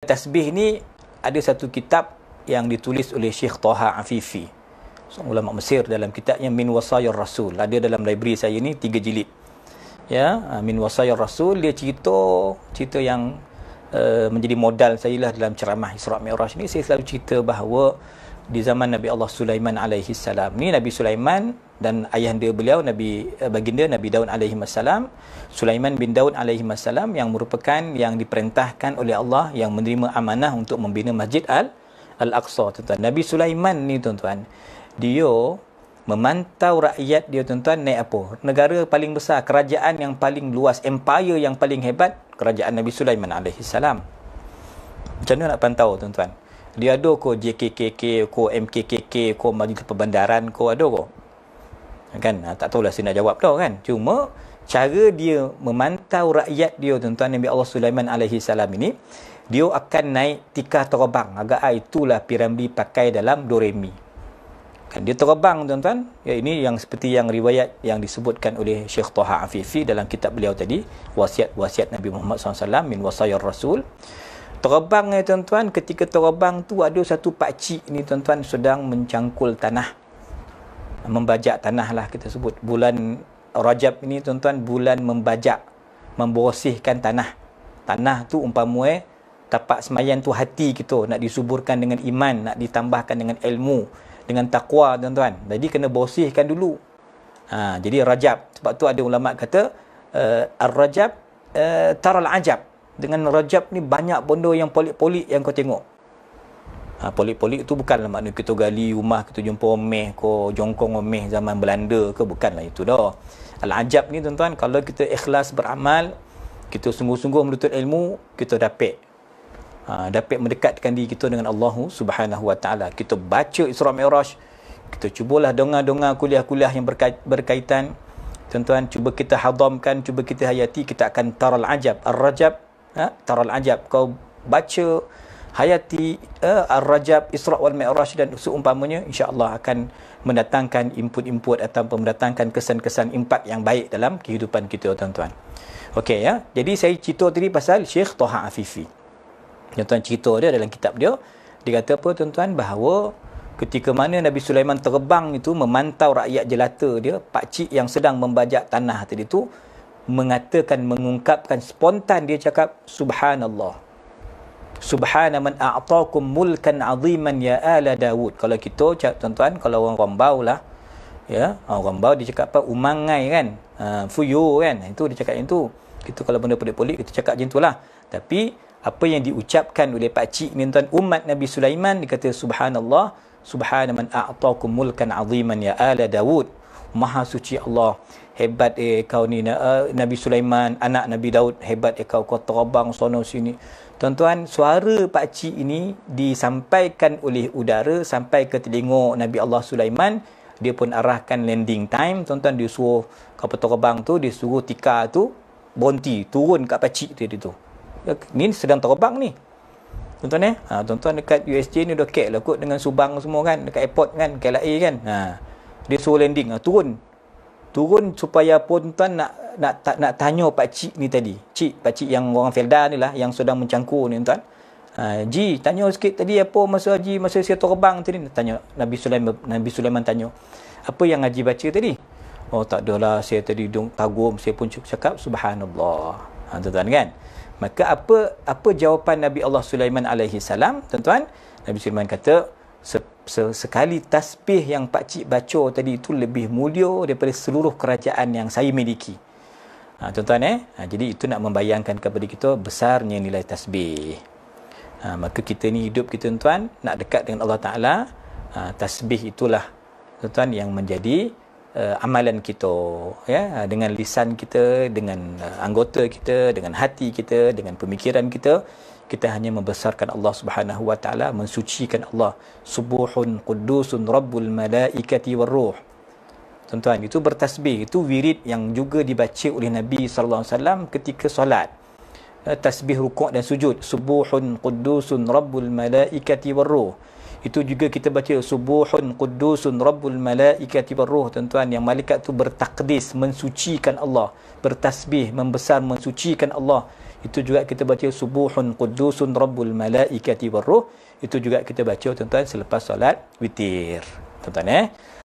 Tasbih ni ada satu kitab yang ditulis oleh Syekh Taha Afifi. Seorang ulama Mesir dalam kitabnya Min Wasayar Rasul. Ada dalam library saya ni tiga jilid. Ya, ah, Min Wasayar Rasul dia cerita cerita yang uh, menjadi modal saya lah dalam ceramah Isra Mi'raj ni saya selalu cerita bahawa di zaman Nabi Allah Sulaiman alaihi salam. Ni Nabi Sulaiman dan ayah dia beliau Nabi eh, baginda Nabi Daud alaihi salam, Sulaiman bin Daud alaihi salam yang merupakan yang diperintahkan oleh Allah yang menerima amanah untuk membina Masjid Al Al-Aqsa tuan-tuan. Nabi Sulaiman ni tuan-tuan, dia memantau rakyat dia tuan-tuan naik apa? Negara paling besar, kerajaan yang paling luas, empire yang paling hebat, kerajaan Nabi Sulaiman alaihi salam. Macam mana nak pantau tuan-tuan? dia ada ko JKKK ko MKKK ko majlis perbandaran ko ada ko kan ha, tak tahulah saya nak jawab tau kan cuma cara dia memantau rakyat dia tuan-tuan Nabi Allah Sulaiman alaihi ini dia akan naik tikar terbang agak itulah piramdi pakai dalam doremi kan dia terbang tuan-tuan ya ini yang seperti yang riwayat yang disebutkan oleh Syekh Toha Afifi dalam kitab beliau tadi wasiat-wasiat Nabi Muhammad SAW min wasayar rasul Terobang ni tuan-tuan, ketika terobang tu ada satu pakcik ni tuan-tuan sedang mencangkul tanah. Membajak tanah lah kita sebut. Bulan Rajab ni tuan-tuan, bulan membajak. Memborosihkan tanah. Tanah tu umpamuai tapak semayan tu hati kita. Nak disuburkan dengan iman, nak ditambahkan dengan ilmu. Dengan takwa tuan-tuan. Jadi kena borosihkan dulu. Ha, jadi Rajab. Sebab tu ada ulama kata, uh, Ar-Rajab uh, eh, taral ajab dengan Rajab ni banyak benda yang polik-polik yang kau tengok. Ha, polik-polik tu bukanlah maknanya kita gali rumah, kita jumpa meh kau jongkong meh zaman Belanda ke, bukanlah itu dah. Al-Ajab ni tuan-tuan, kalau kita ikhlas beramal, kita sungguh-sungguh menuntut ilmu, kita dapat. Ha, dapat mendekatkan diri kita dengan Allah Subhanahu Wa Taala. Kita baca Isra Mi'raj, kita cubalah donga-donga kuliah-kuliah yang berkaitan. Tuan-tuan, cuba kita hadamkan, cuba kita hayati, kita akan taral ajab. Al-Rajab, ha? taral ajab kau baca hayati uh, ar-rajab isra wal mi'raj dan seumpamanya Allah akan mendatangkan input-input atau mendatangkan kesan-kesan impak yang baik dalam kehidupan kita tuan-tuan. Okey ya. Jadi saya cerita tadi pasal Syekh Toha Afifi. Tuan-tuan cerita dia dalam kitab dia dia kata apa tuan-tuan bahawa ketika mana Nabi Sulaiman terbang itu memantau rakyat jelata dia pak cik yang sedang membajak tanah tadi tu mengatakan mengungkapkan spontan dia cakap subhanallah subhana man a'taakum mulkan aziman ya ala daud kalau kita cakap tuan-tuan kalau orang rombau lah ya orang bau dia cakap apa umangai kan uh, ha, fuyu kan ha, itu dia cakap yang tu itu kalau benda pelik-pelik kita cakap macam itulah tapi apa yang diucapkan oleh pak cik ni tuan umat nabi sulaiman dia subhanallah subhana man a'taakum mulkan aziman ya ala daud Maha suci Allah hebat eh kau ni eh, Nabi Sulaiman anak Nabi Daud hebat eh kau kau terbang sono sini tuan-tuan suara pak cik ini disampaikan oleh udara sampai ke telinga Nabi Allah Sulaiman dia pun arahkan landing time tuan-tuan dia suruh kapal terbang tu dia suruh tika tu bonti turun kat tu cik ya, tu ni sedang terbang ni tuan-tuan eh ha, tuan-tuan dekat USJ ni dah kek lah kot dengan Subang semua kan dekat airport kan KLIA kan ha dia suruh landing lah, turun turun supaya pun tuan nak nak ta, nak tanya pak cik ni tadi cik pak cik yang orang felda ni lah yang sedang mencangkur ni tuan ha ji tanya sikit tadi apa masa ji masa saya terbang tadi tanya nabi sulaiman nabi sulaiman tanya apa yang haji baca tadi oh tak adalah saya tadi dung tagum saya pun cakap subhanallah ha tuan-tuan kan maka apa apa jawapan nabi Allah Sulaiman alaihi salam tuan-tuan nabi sulaiman kata se, se, sekali tasbih yang pak cik baca tadi itu lebih mulia daripada seluruh kerajaan yang saya miliki. Ha, tuan-tuan eh, ha, jadi itu nak membayangkan kepada kita besarnya nilai tasbih. Ha, maka kita ni hidup kita tuan-tuan nak dekat dengan Allah Taala, ha, tasbih itulah tuan-tuan yang menjadi uh, amalan kita ya dengan lisan kita dengan uh, anggota kita dengan hati kita dengan pemikiran kita kita hanya membesarkan Allah Subhanahu wa taala mensucikan Allah subuhun quddusun rabbul malaikati warruh tuan-tuan itu bertasbih itu wirid yang juga dibaca oleh Nabi sallallahu alaihi wasallam ketika solat eh, tasbih rukuk dan sujud subuhun quddusun rabbul malaikati warruh itu juga kita baca subuhun quddusun rabbul malaikati barruh tuan-tuan yang malaikat tu bertakdis mensucikan Allah, bertasbih membesar mensucikan Allah. Itu juga kita baca subuhun quddusun rabbul malaikati barruh. Itu juga kita baca tuan-tuan selepas solat witir. Tuan-tuan eh.